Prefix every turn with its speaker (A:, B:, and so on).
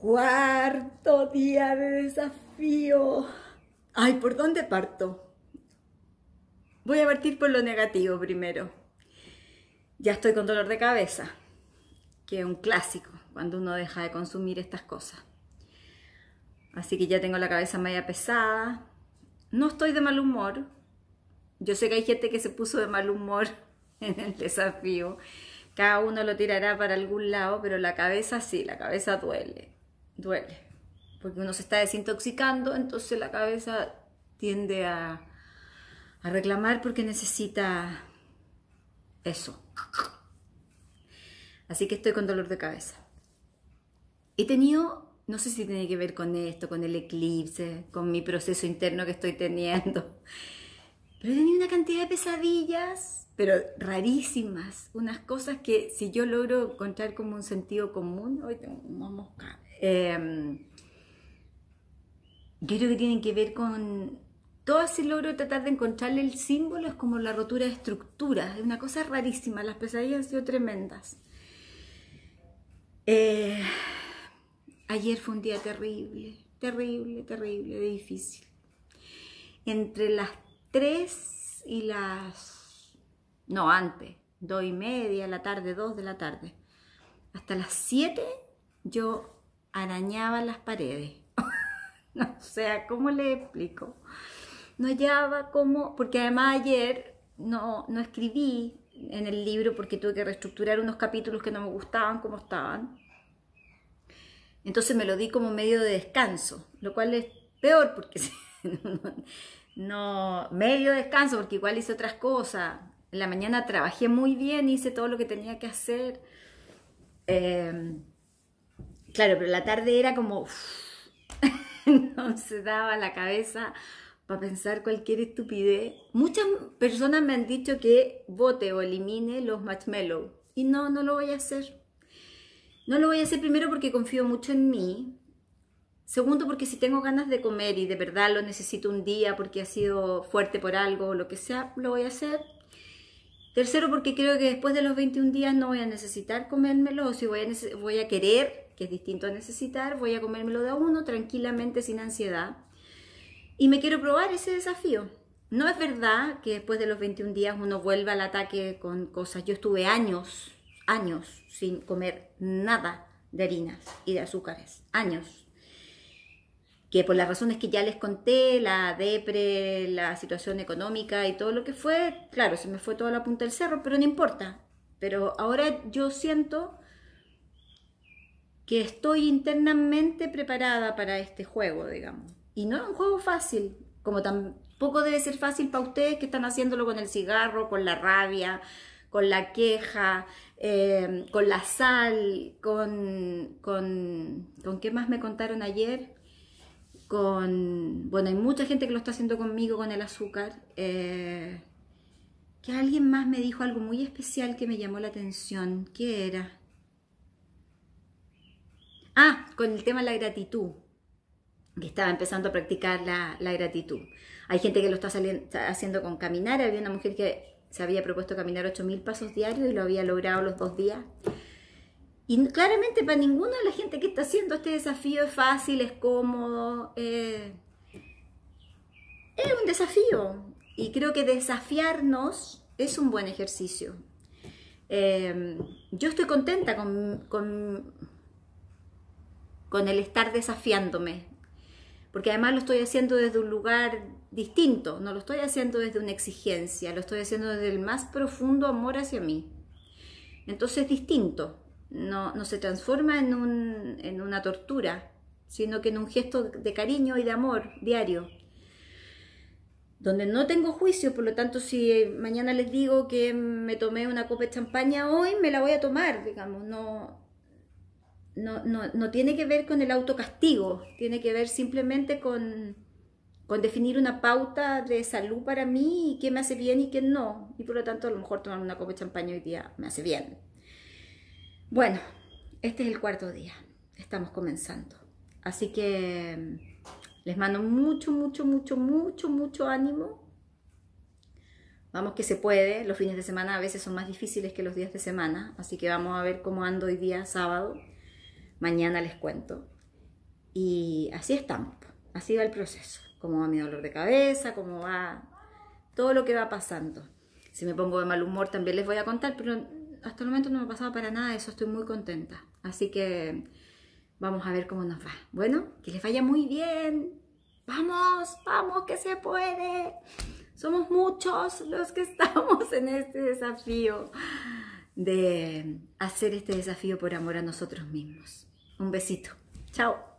A: Cuarto día de desafío. Ay, ¿por dónde parto? Voy a partir por lo negativo primero. Ya estoy con dolor de cabeza, que es un clásico cuando uno deja de consumir estas cosas. Así que ya tengo la cabeza media pesada. No estoy de mal humor. Yo sé que hay gente que se puso de mal humor
B: en el
A: desafío. Cada uno lo tirará para algún lado, pero la cabeza sí, la cabeza duele duele, porque uno se está desintoxicando, entonces la cabeza tiende a, reclamar porque necesita eso. Así que estoy con dolor de cabeza. He tenido, no sé si tiene que ver con esto, con el eclipse, con mi proceso interno que estoy teniendo, pero he tenido una cantidad de pesadillas, pero rarísimas, unas cosas que si yo logro encontrar como un sentido común, hoy tengo una mosca Em, yo creo que tienen que ver con todo ese logro tratar de encontrarle el símbolo, es como la rotura de estructuras, es una cosa rarísima, las pesadillas han sido tremendas. Eh, ayer fue un día terrible, terrible, terrible, difícil. Entre las 3 y las... no, antes, 2 y media, la tarde, 2 de la tarde, hasta las 7 yo arañaba las paredes. o sea, ¿cómo le explico? No hallaba cómo, porque además ayer no, no escribí en el libro porque tuve que reestructurar unos capítulos que no me gustaban como estaban. Entonces me lo di como medio de descanso, lo cual es peor porque no, medio descanso porque igual hice otras cosas. En la mañana trabajé muy bien, hice todo lo que tenía que hacer. Eh, Claro, pero la tarde era como... no se daba la cabeza para pensar cualquier estupidez. Muchas personas me han dicho que vote o elimine los marshmallows. Y no, no lo voy a hacer. No lo voy a hacer primero porque confío mucho en mí. Segundo, porque si tengo ganas de comer y de verdad lo necesito un día porque ha sido fuerte por algo o lo que sea, lo voy a hacer. Tercero, porque creo que después de los 21 días no voy a necesitar comérmelo o si voy a, voy a querer que es distinto a necesitar, voy a comérmelo de a uno tranquilamente, sin ansiedad. Y me quiero probar ese desafío. No es verdad que después de los 21 días uno vuelva al ataque con cosas. Yo estuve años, años sin comer nada de harinas y de azúcares. Años. Que por las razones que ya les conté, la depre, la situación económica y todo lo que fue, claro, se me fue toda la punta del cerro, pero no importa. Pero ahora yo siento que estoy internamente preparada para este juego, digamos. Y no es un juego fácil, como tampoco debe ser fácil para ustedes que están haciéndolo con el cigarro, con la rabia, con la queja, eh, con la sal, con, con, con qué más me contaron ayer, con, bueno, hay mucha gente que lo está haciendo conmigo con el azúcar, eh, que alguien más me dijo algo muy especial que me llamó la atención, ¿qué era? Ah, con el tema de la gratitud, que estaba empezando a practicar la, gratitud. Hay gente que lo está, haciendo con caminar. Había una mujer que se había propuesto caminar 8.000 pasos diarios y lo había logrado los dos días. Y claramente para ninguna de la gente que está haciendo este desafío es fácil, es cómodo. Eh, es un desafío. Y creo que desafiarnos es un buen ejercicio. Eh, yo estoy contenta con con el estar desafiándome. Porque además lo estoy haciendo desde un lugar distinto, no lo estoy haciendo desde una exigencia, lo estoy haciendo desde el más profundo amor hacia mí. Entonces es distinto, no, se transforma en, en una tortura, sino que en un gesto de cariño y de amor diario donde no tengo juicio, por lo tanto, si mañana les digo que me tomé una copa de champaña hoy, me la voy a tomar, digamos, no, no, no, no, tiene que ver con el autocastigo, tiene que ver simplemente con, con, definir una pauta de salud para mí y qué me hace bien y qué no. Y por lo tanto, a lo mejor tomar una copa de champaña hoy día me hace bien. Bueno, este es el cuarto día, estamos comenzando. Así que mm, les mando mucho, mucho, mucho, mucho, mucho ánimo. Vamos que se puede, los fines de semana a veces son más difíciles que los días de semana, así que vamos a ver cómo ando hoy día sábado mañana les cuento. Y así estamos, así va el proceso, cómo va mi dolor de cabeza, cómo va todo lo que va pasando. Si me pongo de mal humor también les voy a contar, pero hasta el momento no me ha pasado para nada eso, estoy muy contenta. Así que vamos a ver cómo nos va. Bueno, que les vaya muy bien. Vamos, vamos, que se puede. Somos muchos los que estamos en este desafío de hacer este desafío por amor a nosotros mismos. Un besito. Chao.